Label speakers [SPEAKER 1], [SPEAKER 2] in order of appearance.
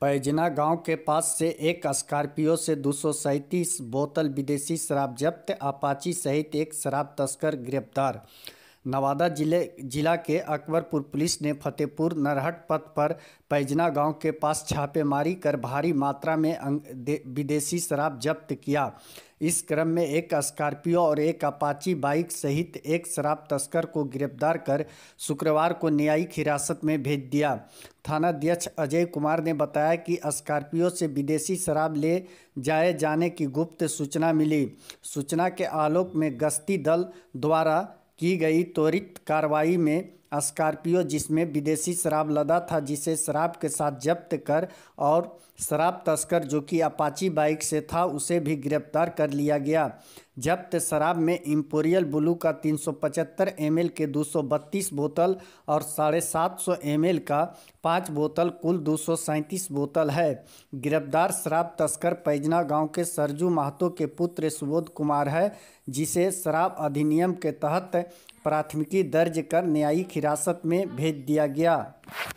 [SPEAKER 1] पैजना गांव के पास से एक स्कॉर्पियो से दो बोतल विदेशी शराब जब्त अपाची सहित एक शराब तस्कर गिरफ्तार नवादा जिले जिला के अकबरपुर पुलिस ने फतेहपुर नरहट पथ पर पैजना गांव के पास छापेमारी कर भारी मात्रा में विदेशी शराब जब्त किया इस क्रम में एक स्कॉर्पियो और एक अपाची बाइक सहित एक शराब तस्कर को गिरफ्तार कर शुक्रवार को न्यायिक हिरासत में भेज दिया थानाध्यक्ष अजय कुमार ने बताया कि स्कॉर्पियो से विदेशी शराब ले जाए जाने की गुप्त सूचना मिली सूचना के आलोक में गश्ती दल द्वारा की गई त्वरित कार्रवाई में स्कॉर्पियो जिसमें विदेशी शराब लदा था जिसे शराब के साथ जब्त कर और शराब तस्कर जो कि अपाची बाइक से था उसे भी गिरफ्तार कर लिया गया जब्त शराब में इम्पोरियल ब्लू का 375 एल के 232 बोतल और साढ़े सात सौ एम का पाँच बोतल कुल दो बोतल है गिरफ्तार शराब तस्कर पैजना गांव के सरजू महतो के पुत्र सुबोध कुमार है जिसे शराब अधिनियम के तहत प्राथमिकी दर्ज कर न्यायिक हिरासत में भेज दिया गया